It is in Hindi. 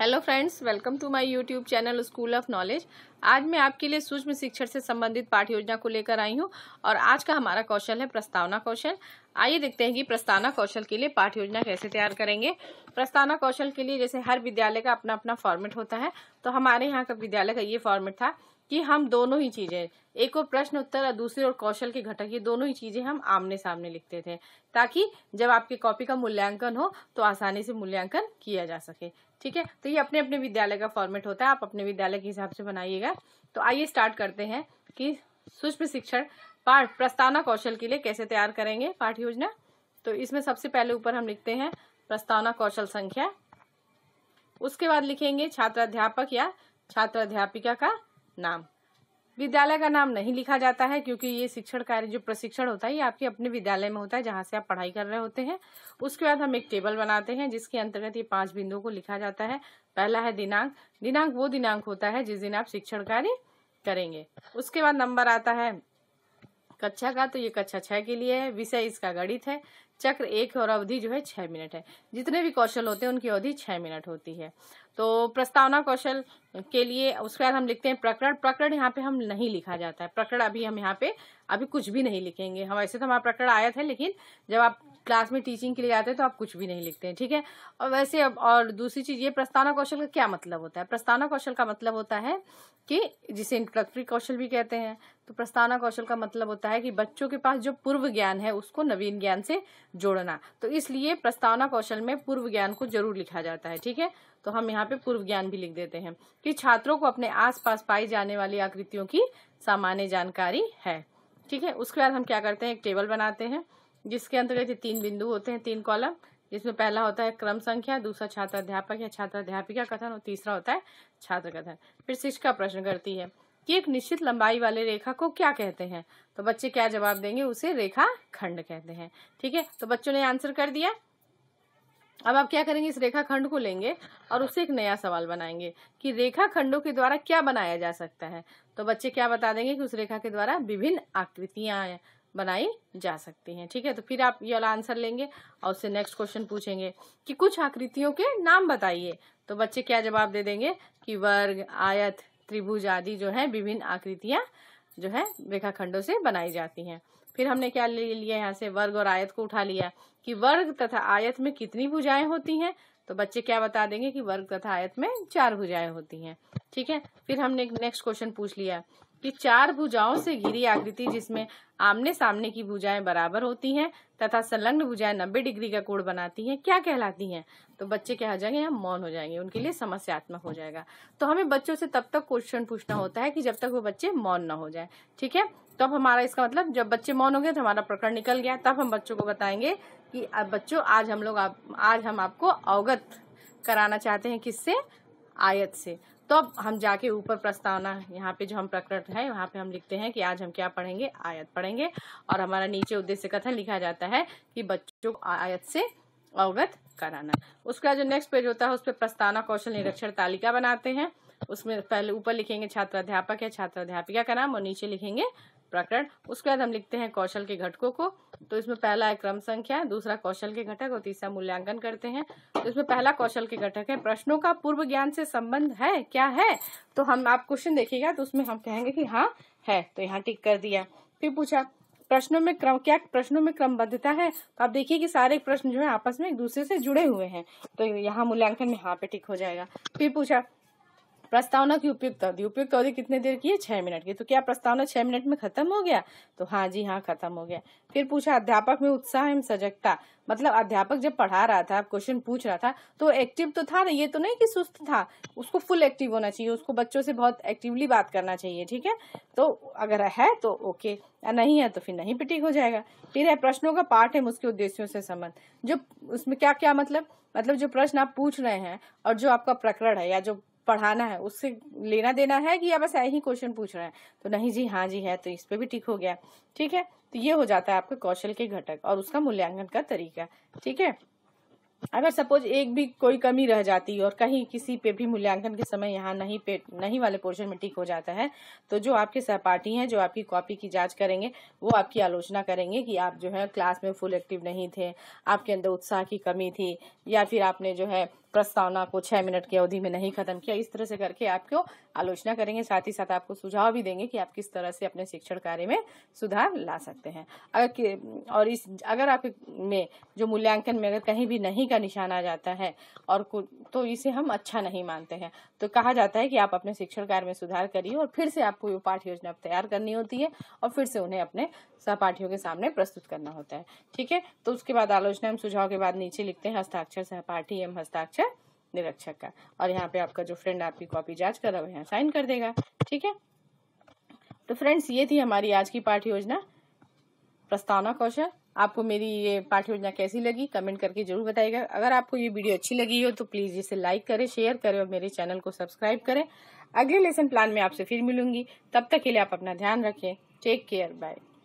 hello friends welcome to my YouTube channel school of knowledge आज मैं आपके लिए सूक्ष्म शिक्षण से संबंधित पाठ योजना को लेकर आई हूं और आज का हमारा कौशल है प्रस्तावना कौशल आइए देखते हैं कि प्रस्तावना कौशल के लिए पाठ योजना कैसे तैयार करेंगे प्रस्तावना कौशल के लिए जैसे हर विद्यालय का अपना अपना फॉर्मेट होता है तो हमारे यहाँ का विद्यालय का ये फॉर्मेट था कि हम दोनों ही चीजें एक और प्रश्न उत्तर और दूसरी और कौशल के घटक ये दोनों ही चीजें हम आमने सामने लिखते थे ताकि जब आपकी कॉपी का मूल्यांकन हो तो आसानी से मूल्यांकन किया जा सके ठीक है तो ये अपने अपने विद्यालय का फॉर्मेट होता है आप अपने विद्यालय के हिसाब से बनाइएगा तो आइए स्टार्ट करते हैं कि सूक्ष्म शिक्षण पाठ प्रस्तावना कौशल के लिए कैसे तैयार करेंगे पाठ योजना तो इसमें सबसे पहले ऊपर हम लिखते हैं प्रस्तावना कौशल संख्या उसके बाद लिखेंगे छात्राध्यापक या छात्राध्यापिका का नाम विद्यालय का नाम नहीं लिखा जाता है क्योंकि ये शिक्षण कार्य जो प्रशिक्षण होता है ये आपके अपने विद्यालय में होता है जहाँ से आप पढ़ाई कर रहे होते हैं उसके बाद हम एक टेबल बनाते हैं जिसके अंतर्गत ये पांच बिंदुओं को लिखा जाता है पहला है दिनांक दिनांक वो दिनांक होता है जिस दिन आप शिक्षण कार्य करेंगे उसके बाद नंबर आता है कक्षा का तो ये कक्षा छह के लिए है विषय इसका गणित है चक्र एक और अवधि जो है छह मिनट है जितने भी कौशल होते हैं उनकी अवधि छह मिनट होती है तो प्रस्तावना कौशल के लिए उसके बाद हम लिखते हैं प्रकरण प्रकरण यहाँ पे हम नहीं लिखा जाता है प्रकरण अभी हम यहाँ पे अभी कुछ भी नहीं लिखेंगे हम ऐसे तो हमारा प्रकरण आया था लेकिन जब आप क्लास में टीचिंग के लिए जाते हैं तो आप कुछ भी नहीं लिखते हैं ठीक है और वैसे अब और दूसरी चीज़ ये प्रस्तावना कौशल का क्या मतलब होता है प्रस्तावना कौशल का मतलब होता है कि जिसे इंट्रोडक्टरी कौशल भी कहते हैं तो प्रस्तावना कौशल का मतलब होता है कि बच्चों के पास जो पूर्व ज्ञान है उसको नवीन ज्ञान से जोड़ना तो इसलिए प्रस्तावना कौशल में पूर्व ज्ञान को जरूर लिखा जाता है ठीक है तो हम यहाँ पे पूर्व ज्ञान भी लिख देते हैं कि छात्रों को अपने आसपास पाई जाने वाली आकृतियों की सामान्य जानकारी है ठीक है उसके बाद हम क्या करते हैं एक टेबल बनाते हैं जिसके अंतर्गत ये तीन बिंदु होते हैं तीन कॉलम जिसमें पहला होता है क्रम संख्या दूसरा छात्र अध्यापक या छात्र अध्यापिका कथन और तीसरा होता है छात्र कथन फिर शिक्षिका प्रश्न करती है कि एक निश्चित लंबाई वाले रेखा को क्या कहते हैं तो बच्चे क्या जवाब देंगे उसे रेखा खंड कहते हैं ठीक है तो बच्चों ने आंसर कर दिया अब आप क्या करेंगे इस रेखा खंड को लेंगे और उसे एक नया सवाल बनाएंगे कि रेखा खंडों के द्वारा क्या बनाया जा सकता है तो बच्चे क्या बता देंगे कि उस रेखा के द्वारा विभिन्न आकृतियां बनाई जा सकती हैं ठीक है तो फिर आप ये वाला आंसर लेंगे और उससे नेक्स्ट क्वेश्चन पूछेंगे कि कुछ आकृतियों के नाम बताइए तो बच्चे क्या जवाब दे देंगे कि वर्ग आयत त्रिभुज आदि जो है विभिन्न आकृतियां जो है रेखाखंडों से बनाई जाती हैं फिर हमने क्या ले लिया यहाँ से वर्ग और आयत को उठा लिया कि वर्ग तथा आयत में कितनी भुजाएं होती हैं तो बच्चे क्या बता देंगे कि वर्ग तथा आयत में चार भुजाएं होती हैं ठीक है फिर हमने नेक्स्ट क्वेश्चन पूछ लिया कि चार भुजाओं से घिरी आकृति जिसमें आमने सामने की भुजाएं बराबर होती हैं तथा संलग्न भुजाएं 90 डिग्री का कोण बनाती हैं क्या कहलाती हैं तो बच्चे क्या हो जाएंगे या मौन हो जाएंगे उनके लिए समस्यात्मक हो जाएगा तो हमें बच्चों से तब तक क्वेश्चन पूछना होता है कि जब तक वो बच्चे मौन ना हो जाए ठीक है तो अब हमारा इसका मतलब जब बच्चे मौन हो गए तो हमारा प्रकरण निकल गया तब हम बच्चों को बताएंगे कि बच्चों आज हम लोग आप, आज हम आपको अवगत कराना चाहते हैं किससे आयत से तो अब हम जाके ऊपर प्रस्तावना यहाँ पे जो हम प्रकट है वहाँ पे हम लिखते हैं कि आज हम क्या पढ़ेंगे आयत पढ़ेंगे और हमारा नीचे उद्देश्य कथन लिखा जाता है कि बच्चों को आयत से अवगत कराना उसका जो नेक्स्ट पेज होता है उस पर प्रस्तावना कौशल निरीक्षण तालिका बनाते हैं उसमें पहले ऊपर लिखेंगे छात्र अध्यापक या छात्र अध्यापिका का नाम और नीचे लिखेंगे प्रकरण उसके बाद हम लिखते हैं कौशल के घटकों को तो इसमें पहला है क्रम संख्या दूसरा कौशल के घटक और तीसरा मूल्यांकन करते हैं तो इसमें पहला कौशल के घटक है प्रश्नों का पूर्व ज्ञान से संबंध है क्या है तो हम आप क्वेश्चन देखिएगा तो उसमें हम कहेंगे कि हाँ है तो यहाँ टिक कर दिया फिर पूछा प्रश्नों में क्रम क्या प्रश्नों में क्रमबद्धता है तो आप देखिए कि सारे प्रश्न जो है आपस में एक दूसरे से जुड़े हुए हैं तो यहाँ मूल्यांकन में हाँ पे टिक हो जाएगा फिर पूछा प्रस्तावना की उपयुक्त अवधि उपयुक्त अवधि कितने देर की है छह मिनट की तो क्या प्रस्तावना छह मिनट में खत्म हो गया तो हाँ जी हाँ खत्म हो गया फिर पूछा अध्यापक में उत्साह एवं सजगता मतलब अध्यापक जब पढ़ा रहा था क्वेश्चन पूछ रहा था तो एक्टिव तो था ना ये तो नहीं कि सुस्त था उसको फुल एक्टिव होना चाहिए उसको बच्चों से बहुत एक्टिवली बात करना चाहिए ठीक है तो अगर है तो ओके नहीं है तो फिर नहीं पिटिक हो जाएगा फिर है प्रश्नों का पार्ट है उसके उद्देश्यों से संबंध जो उसमें क्या क्या मतलब मतलब जो प्रश्न आप पूछ रहे हैं और जो आपका प्रकरण है या जो पढ़ाना है उससे लेना देना है कि या बस ही क्वेश्चन पूछ रहे हैं तो नहीं जी हाँ जी है तो इस पर भी ठीक हो गया ठीक है तो ये हो जाता है आपके कौशल के घटक और उसका मूल्यांकन का तरीका ठीक है अगर सपोज एक भी कोई कमी रह जाती है और कहीं किसी पे भी मूल्यांकन के समय यहाँ नहीं पे नहीं वाले पोर्शन में टिक हो जाता है तो जो आपके सहपाठी हैं जो आपकी कॉपी की जांच करेंगे वो आपकी आलोचना करेंगे कि आप जो है क्लास में फुल एक्टिव नहीं थे आपके अंदर उत्साह की कमी थी या फिर आपने जो है प्रस्तावना को छह मिनट की अवधि में नहीं खत्म किया इस तरह से करके आपको आलोचना करेंगे साथ ही साथ आपको सुझाव भी देंगे कि आप किस तरह से अपने शिक्षण कार्य में सुधार ला सकते हैं अगर और इस अगर आप में जो मूल्यांकन में अगर कहीं भी नहीं का निशान आ जाता है और तो इसे हम अच्छा नहीं मानते हैं तो कहा जाता है कि आप अपने शिक्षण कार्य में सुधार करिए और फिर से आपको वो पाठ योजना तैयार करनी होती है और फिर से उन्हें अपने सहपाठियों के सामने प्रस्तुत करना होता है ठीक है तो उसके बाद आलोचना एवं सुझाव के बाद नीचे लिखते हैं हस्ताक्षर सहपाठी एवं हस्ताक्षर निरीक्षक का और यहाँ पे आपका जो फ्रेंड आपकी कॉपी जांच कर रहा है यहाँ साइन कर देगा ठीक है तो फ्रेंड्स ये थी हमारी आज की पाठ योजना प्रस्तावना कौशल आपको मेरी ये पाठ योजना कैसी लगी कमेंट करके जरूर बताइएगा अगर आपको ये वीडियो अच्छी लगी हो तो प्लीज़ इसे लाइक करें शेयर करें और मेरे चैनल को सब्सक्राइब करें अगले लेसन प्लान में आपसे फिर मिलूंगी तब तक के लिए आप अपना ध्यान रखें टेक केयर बाय